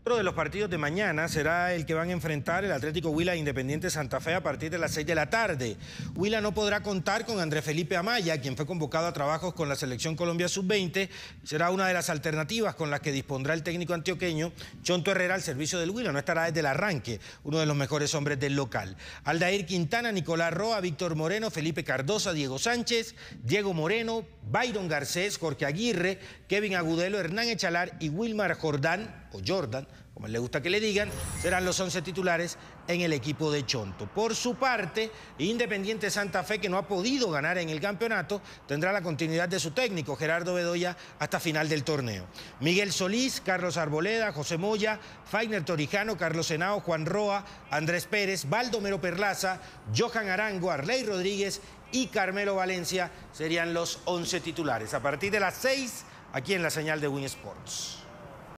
Otro de los partidos de mañana será el que van a enfrentar el Atlético Huila Independiente Santa Fe a partir de las 6 de la tarde. Huila no podrá contar con Andrés Felipe Amaya, quien fue convocado a trabajos con la Selección Colombia Sub-20. Será una de las alternativas con las que dispondrá el técnico antioqueño Chonto Herrera al servicio del Huila. No estará desde el arranque, uno de los mejores hombres del local. Aldair Quintana, Nicolás Roa, Víctor Moreno, Felipe Cardosa, Diego Sánchez, Diego Moreno, Byron Garcés, Jorge Aguirre, Kevin Agudelo, Hernán Echalar y Wilmar Jordán, o Jordan, como le gusta que le digan, serán los 11 titulares en el equipo de Chonto. Por su parte, Independiente Santa Fe, que no ha podido ganar en el campeonato, tendrá la continuidad de su técnico, Gerardo Bedoya, hasta final del torneo. Miguel Solís, Carlos Arboleda, José Moya, Fainer Torijano, Carlos Senao, Juan Roa, Andrés Pérez, Baldomero Perlaza, Johan Arango, Arley Rodríguez y Carmelo Valencia serían los 11 titulares. A partir de las 6, aquí en la señal de Win Sports.